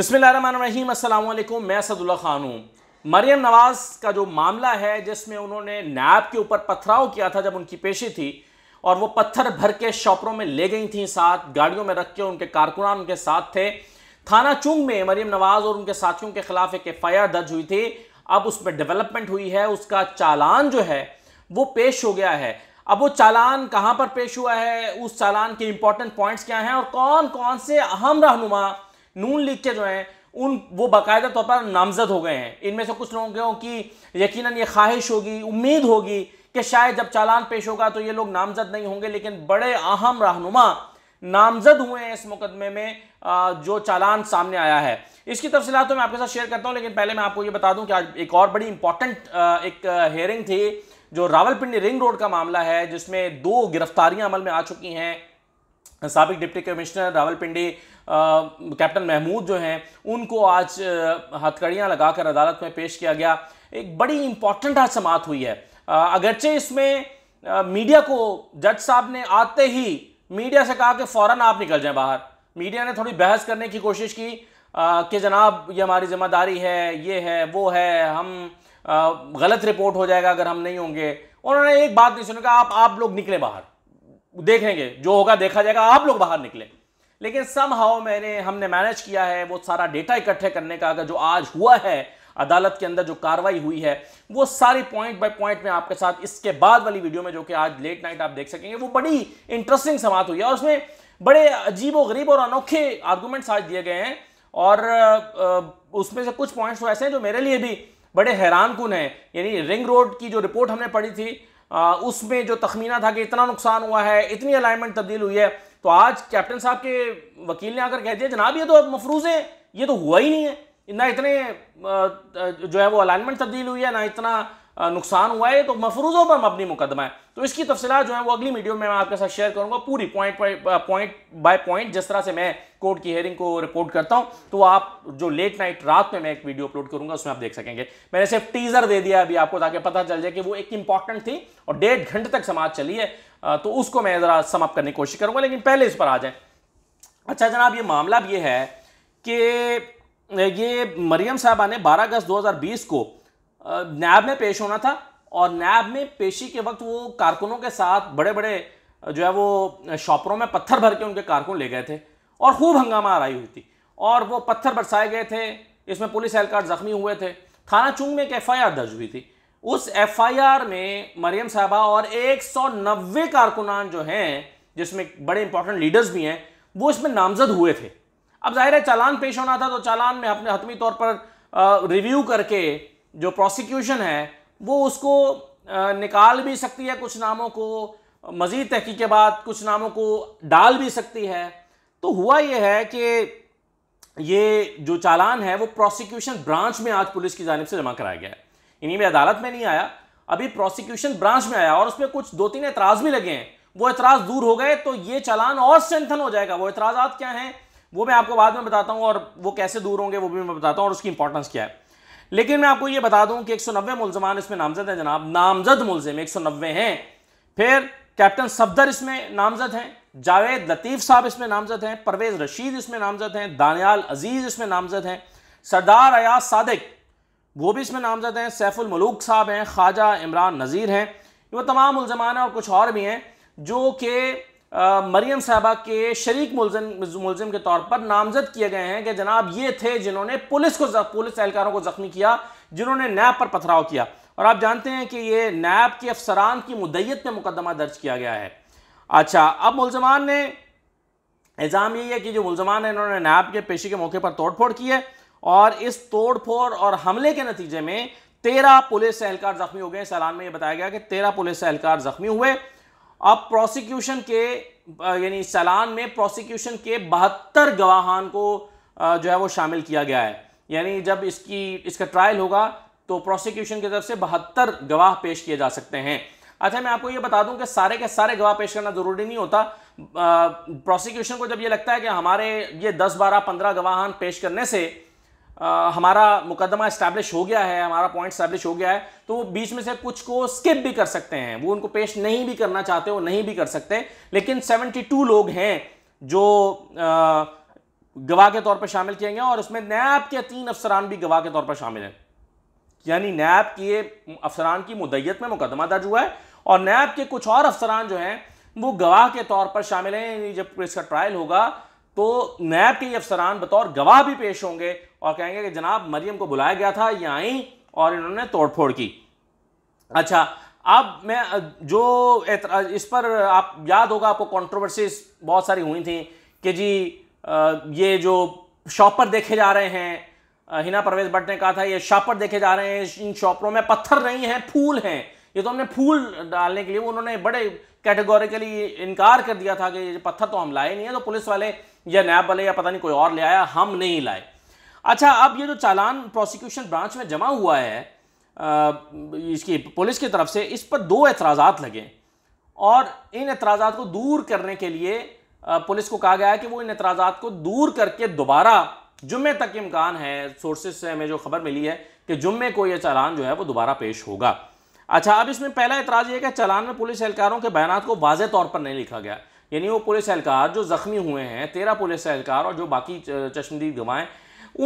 बसमिलकुम मैं सदुल्ला खान हूँ मरियम नवाज़ का जो मामला है जिसमें उन्होंने नैब के ऊपर पथराव किया था जब उनकी पेशी थी और वो पत्थर भर के शॉपरों में ले गई थी साथ गाड़ियों में रख के उनके कारकुनान उनके साथ थे थाना चुंग में मरियम नवाज़ और उनके साथियों के खिलाफ एक एफ दर्ज हुई थी अब उसमें डेवलपमेंट हुई है उसका चालान जो है वो पेश हो गया है अब वो चालान कहाँ पर पेश हुआ है उस चालान के इंपॉर्टेंट पॉइंट्स क्या हैं और कौन कौन से अहम रहनुमा नून लीग के जो हैं उन वो बाकायदा तौर पर नामजद हो गए हैं इनमें से कुछ लोगों की यकीनन ये ख्वाहिश होगी उम्मीद होगी कि शायद जब चालान पेश होगा तो ये लोग नामजद नहीं होंगे लेकिन बड़े अहम रहनुमा नामजद हुए हैं इस मुकदमे में जो चालान सामने आया है इसकी तफसीत तो मैं आपके साथ शेयर करता हूँ लेकिन पहले मैं आपको ये बता दूँ कि आज एक और बड़ी इंपॉर्टेंट एक हेयरिंग थी जो रावलपिंडी रिंग रोड का मामला है जिसमें दो गिरफ्तारियां अमल में आ चुकी हैं सबक deputy commissioner Rawalpindi captain Mahmood जो हैं उनको आज हथकड़ियाँ लगाकर अदालत में पेश किया गया एक बड़ी इंपॉर्टेंट आज समात हुई है अगरचे इसमें मीडिया को जज साहब ने आते ही मीडिया से कहा कि फ़ौरन आप निकल जाएं बाहर मीडिया ने थोड़ी बहस करने की कोशिश की कि जनाब ये हमारी जिम्मेदारी है ये है वो है हम आ, गलत रिपोर्ट हो जाएगा अगर हम नहीं होंगे उन्होंने एक बात नहीं सुनी कहा आप आप लोग निकले बाहर देखेंगे जो होगा देखा जाएगा आप लोग बाहर निकले लेकिन सम हाउ मैंने हमने मैनेज किया है वो सारा डेटा इकट्ठे करने का अगर जो आज हुआ है अदालत के अंदर जो कार्रवाई हुई है वो सारी पॉइंट बाय पॉइंट में आपके साथ इसके बाद वाली वीडियो में जो कि आज लेट नाइट आप देख सकेंगे वो बड़ी इंटरेस्टिंग समात हुई है उसमें बड़े अजीब गरीब और अनोखे आर्गूमेंट्स आज दिए गए हैं और उसमें से कुछ पॉइंट्स तो ऐसे हैं जो मेरे लिए भी बड़े हैरान कन हैं यानी रिंग रोड की जो रिपोर्ट हमने पढ़ी थी उसमें जो तखमीना था कि इतना नुकसान हुआ है इतनी अलाइनमेंट तब्दील हुई है तो आज कैप्टन साहब के वकील ने आकर कह दिया जनाब ये तो मफरूज है ये तो हुआ ही नहीं है ना इतने जो है वो अलाइनमेंट तब्दील हुई है ना इतना नुकसान हुआ है तो मफरूज़ों पर मबनी मुकदमा है तो इसकी तफसलत जो है वो अगली वीडियो में मैं आपके साथ शेयर करूंगा पूरी पॉइंट पॉइंट बाय पॉइंट जिस तरह से मैं कोर्ट की हेयरिंग को रिपोर्ट करता हूं तो आप जो लेट नाइट रात में मैं एक वीडियो अपलोड करूंगा उसमें आप देख सकेंगे मैंने सिर्फ टीज़र दे दिया अभी आपको ताकि पता चल जाए कि वो एक इंपॉर्टेंट थी और डेढ़ घंटे तक समाज चली है तो उसको मैं ज़रा समाप्त करने की कोशिश करूंगा लेकिन पहले इस पर आ जाए अच्छा जनाब ये मामला भी है कि ये मरियम साहबा ने बारह अगस्त दो को नैब में पेश होना था और नैब में पेशी के वक्त वो कारकुनों के साथ बड़े बड़े जो है वो शॉपरों में पत्थर भर के उनके कारकुन ले गए थे और खूब हंगामा रही हुई थी और वो पत्थर बरसाए गए थे इसमें पुलिस एहलकार ज़ख्मी हुए थे थाना चुंग में एक आर दर्ज हुई थी उस आर में मरियम साहबा और नब्बे कारकुनान जो हैं जिसमें बड़े इंपॉर्टेंट लीडर्स भी हैं वो इसमें नामजद हुए थे अब जाहिर है चालान पेश होना था तो चालान में अपने हतमी तौर पर रिव्यू करके जो प्रोसिक्यूशन है वो उसको निकाल भी सकती है कुछ नामों को मज़ीद तहकी के बाद कुछ नामों को डाल भी सकती है तो हुआ यह है कि ये जो चालान है वो प्रोसिक्यूशन ब्रांच में आज पुलिस की जानब से जमा कराया गया है इन्हीं में अदालत में नहीं आया अभी प्रोसिक्यूशन ब्रांच में आया और उस पर कुछ दो तीन एतराज़ भी लगे हैं वो एतराज़ दूर हो गए तो ये चालान और स्ट्रेंथन हो जाएगा वो एतराज क्या हैं वो मैं आपको बाद में बताता हूँ और वो कैसे दूर होंगे वो भी मैं बताता हूँ और उसकी इंपॉर्टेंस क्या है लेकिन मैं आपको ये बता दूं कि एक सौ नब्बे मुलजमान इसमें नामजद हैं जनाब नामजद मुलजिम एक सौ नब्बे हैं फिर कैप्टन सफदर इसमें नामजद हैं जावेद लतीफ़ साहब इसमें नामजद हैं परवेज़ रशीद इसमें नामजद हैं दानियाल अजीज़ इसमें नामजद हैं सरदार अयाज सादिक वो भी इसमें नामजद हैं सैफुल मलूक साहब हैं ख्वाजा इमरान नज़ीर हैं वो तमाम मुलजमान हैं और कुछ और भी हैं जो कि मरियम साहबा के शरीक मुलजम मुलजम के तौर पर नामजद किए गए हैं कि जनाब ये थे जिन्होंने पुलिस को पुलिस एहलकारों को जख्मी किया जिन्होंने नैब पर पथराव किया और आप जानते हैं कि ये नैब के अफसरान की मुदैत में मुकदमा दर्ज किया गया है अच्छा अब मुलजमान ने इल्ज़ाम यही है कि जो मुलजमान है इन्होंने नैब के पेशी के मौके पर तोड़फोड़ की है और इस तोड़फोड़ और हमले के नतीजे में तेरह पुलिस एहलकार जख्मी हो गए सैलान में यह बताया गया कि तेरह पुलिस एहलकार जख्मी हुए अब प्रोसिक्यूशन के यानी चलान में प्रोसिक्यूशन के बहत्तर गवाहान को जो है वो शामिल किया गया है यानी जब इसकी इसका ट्रायल होगा तो प्रोसिक्यूशन की तरफ से बहत्तर गवाह पेश किए जा सकते हैं अच्छा मैं आपको ये बता दूं कि सारे के सारे गवाह पेश करना ज़रूरी नहीं होता प्रोसिक्यूशन को जब ये लगता है कि हमारे ये दस बारह पंद्रह गवाहान पेश करने से आ, हमारा मुकदमा इस्टेब्लिश हो गया है हमारा पॉइंट इस्टेब्लिश हो गया है तो वो बीच में से कुछ को स्किप भी कर सकते हैं वो उनको पेश नहीं भी करना चाहते वो नहीं भी कर सकते लेकिन 72 लोग हैं जो गवाह के तौर पर शामिल किए गए और उसमें नैब के तीन अफसरान भी गवाह के तौर पर शामिल हैं यानी नैब के अफसरान की मुदयत में मुकदमा दर्ज हुआ है और नैब के कुछ और अफसरान जो हैं वो गवाह के तौर पर शामिल हैं जब इसका ट्रायल होगा तो नैब के अफसरान बतौर गवाह भी पेश होंगे और कहेंगे कि जनाब मरियम को बुलाया गया था ये आई और इन्होंने तोड़फोड़ की अच्छा अब मैं जो इस पर आप याद होगा आपको कंट्रोवर्सीज बहुत सारी हुई थी कि जी ये जो शॉपर देखे जा रहे हैं हिना परवेज भट्ट ने कहा था ये शॉपर देखे जा रहे हैं इन शॉपरों में पत्थर नहीं हैं फूल हैं ये तो हमने फूल डालने के लिए उन्होंने बड़े कैटेगोरिकली इनकार कर दिया था कि पत्थर तो हम लाए नहीं है तो पुलिस वाले या नया बल या पता नहीं कोई और ले आया हम नहीं लाए अच्छा अब ये जो चालान प्रोसिक्यूशन ब्रांच में जमा हुआ है आ, इसकी पुलिस की तरफ से इस पर दो एतराज़ात लगे और इन एतराज़ात को दूर करने के लिए पुलिस को कहा गया है कि वो इन एतराज़ात को दूर करके दोबारा जुम्मे तक इम्कान है सोर्सेज से हमें जो खबर मिली है कि जुम्मे को ये चालान जो है वो दोबारा पेश होगा अच्छा अब इसमें पहला एतराज़ ये है कि चालान में पुलिस एहलकारों के बयान को वाज तौर पर नहीं लिखा गया यानी वो पुलिस एहलकार जो ज़ख्मी हुए हैं तेरह पुलिस एहलकार और जो बाकी चश्मदीद गवाएं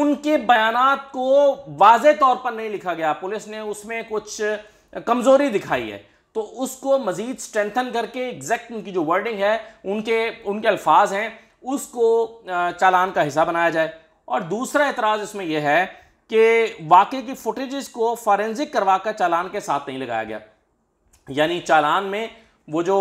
उनके बयान को वाज तौर पर नहीं लिखा गया पुलिस ने उसमें कुछ कमज़ोरी दिखाई है तो उसको मज़ीद स्ट्रेंथन करके एग्जैक्ट उनकी जो वर्डिंग है उनके उनके अल्फाज हैं उसको चालान का हिस्सा बनाया जाए और दूसरा एतराज़ इसमें यह है कि वाकई की फुटेज को फॉरेंसिक करवा कर चालान के साथ नहीं लगाया गया यानी चालान में वो जो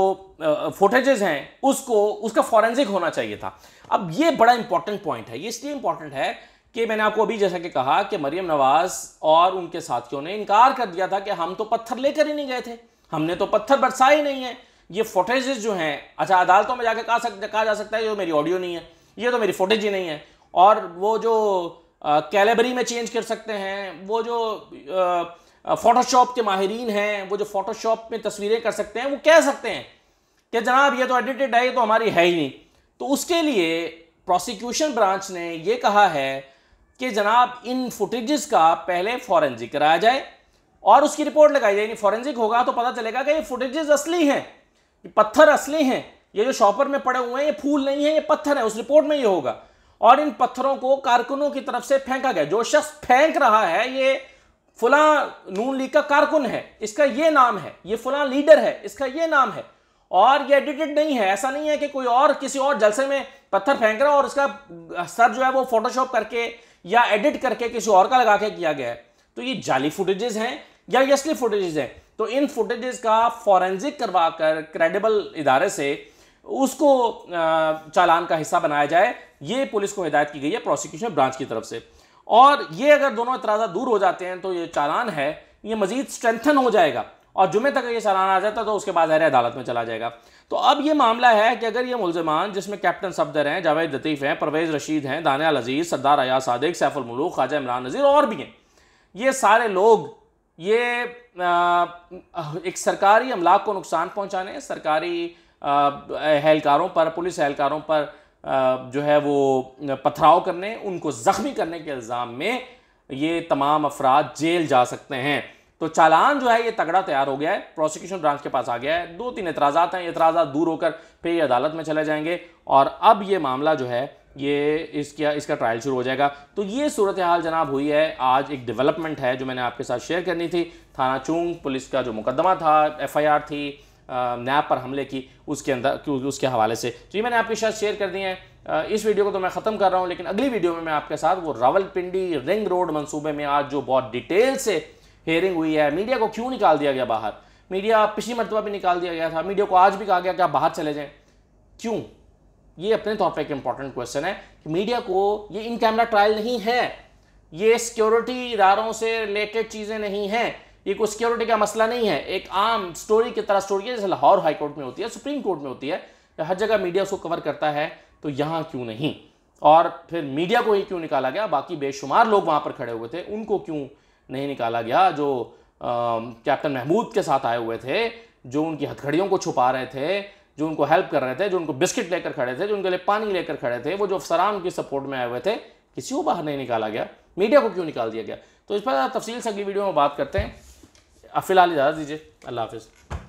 फुटेजेस हैं उसको उसका फॉरेंसिक होना चाहिए था अब ये बड़ा इंपॉर्टेंट पॉइंट है ये इसलिए इंपॉर्टेंट है कि मैंने आपको अभी जैसा कि कहा कि मरियम नवाज और उनके साथियों ने इनकार कर दिया था कि हम तो पत्थर लेकर ही नहीं गए थे हमने तो पत्थर बरसाए नहीं है ये फोटेजेस जो हैं अच्छा अदालतों में जाकर कहा सक कहा जा सकता है ये तो मेरी ऑडियो नहीं है ये तो मेरी फोटेज ही नहीं है और वो जो कैलेबरी में चेंज कर सकते हैं वो जो आ, फ़ोटोशॉप के माहरीन हैं वो जो फ़ोटोशॉप में तस्वीरें कर सकते हैं वो कह सकते हैं कि जनाब ये तो एडिटेड है ये तो हमारी है ही नहीं तो उसके लिए प्रोसिक्यूशन ब्रांच ने ये कहा है कि जनाब इन फुटेजेस का पहले फॉरेंसिक कराया जाए और उसकी रिपोर्ट लगाई जाए यानी फॉरेंसिक होगा तो पता चलेगा कि ये फुटेजेस असली हैं ये पत्थर असली हैं ये जो शॉपर में पड़े हुए हैं ये फूल नहीं है ये पत्थर है उस रिपोर्ट में ये होगा और इन पत्थरों को कारकुनों की तरफ से फेंका गया जो शख्स फेंक रहा है ये फुला नून लीग का कारकुन है इसका ये नाम है ये फुला लीडर है इसका ये नाम है और ये एडिटेड नहीं है ऐसा नहीं है कि कोई और किसी और जलसे में पत्थर फेंक रहा और उसका सर जो है वो फोटोशॉप करके या एडिट करके किसी और का लगा के किया गया है तो ये जाली फुटेजेस हैं या यसली फुटेजेस हैं तो इन फुटेजेस का फॉरेंसिक करवा कर क्रेडिबल इदारे से उसको चालान का हिस्सा बनाया जाए ये पुलिस को हिदायत की गई है प्रोसिक्यूशन ब्रांच की तरफ से और ये अगर दोनों इतराज़ा दूर हो जाते हैं तो ये चालान है ये मजीद स्ट्रेंथन हो जाएगा और जुमे तक ये चालान आ जाता है तो उसके बाद ज़ाहिर अदालत में चला जाएगा तो अब ये मामला है कि अगर ये मुलजमान जिसमें कैप्टन सफदर हैं जावेद लतीफ़ हैं परवेज़ रशीद हैं दानियाल अजीज़ सरदार अया सदक सैफुलमलूक ख्वाजा इमरान नज़ीर और भी हैं ये सारे लोग ये एक सरकारी अमलाक को नुकसान पहुँचाने सरकारी एहलकारों पर पुलिस एहलकारों पर जो है वो पथराव करने उनको ज़ख्मी करने के इल्ज़ाम में ये तमाम अफराद जेल जा सकते हैं तो चालान जो है ये तगड़ा तैयार हो गया है प्रोसिक्यूशन ब्रांच के पास आ गया है दो तीन एतराज़ा हैं एतराज़ा दूर होकर फिर ये अदालत में चले जाएंगे और अब ये मामला जो है ये इसका इसका ट्रायल शुरू हो जाएगा तो ये सूरत हाल जनाब हुई है आज एक डेवलपमेंट है जो मैंने आपके साथ शेयर करनी थी थाना चूंग पुलिस का जो मुकदमा था एफआईआर थी नैब पर हमले की उसके अंदर उसके हवाले से तो ये मैंने आपके साथ शेयर कर दिए हैं इस वीडियो को तो मैं ख़त्म कर रहा हूँ लेकिन अगली वीडियो में मैं आपके साथ वो रावलपिंडी रिंग रोड मंसूबे में आज जो बहुत डिटेल से हेयरिंग हुई है मीडिया को क्यों निकाल दिया गया बाहर मीडिया पिछली मरतबा भी निकाल दिया गया था मीडिया को आज भी कहा गया कि आप बाहर चले जाएँ क्यों ये अपने तौर पर एक इंपॉर्टेंट क्वेश्चन है कि मीडिया को ये इन कैमरा ट्रायल नहीं है ये सिक्योरिटी इदारों से रिलेटेड चीज़ें नहीं हैं ये कोई सिक्योरिटी का मसला नहीं है एक आम स्टोरी की तरह स्टोरी है जैसे लाहौर हाई कोर्ट में होती है सुप्रीम कोर्ट में होती है हर जगह मीडिया उसको कवर करता है तो यहाँ क्यों नहीं और फिर मीडिया को ही क्यों निकाला गया बाकी बेशुमार लोग वहाँ पर खड़े हुए थे उनको क्यों नहीं निकाला गया जो कैप्टन महमूद के साथ आए हुए थे जो उनकी हथखड़ियों को छुपा रहे थे जो उनको हेल्प कर रहे थे जो उनको बिस्किट लेकर खड़े थे जो उनके लिए पानी लेकर खड़े थे वो जो अफसरान की सपोर्ट में आए हुए थे किसी को बाहर नहीं निकाला गया मीडिया को क्यों निकाल दिया गया तो इस पर तफसील से अगली वीडियो में बात करते हैं फिलहाल इजाज़त दीजिए अल्लाह हाफिज़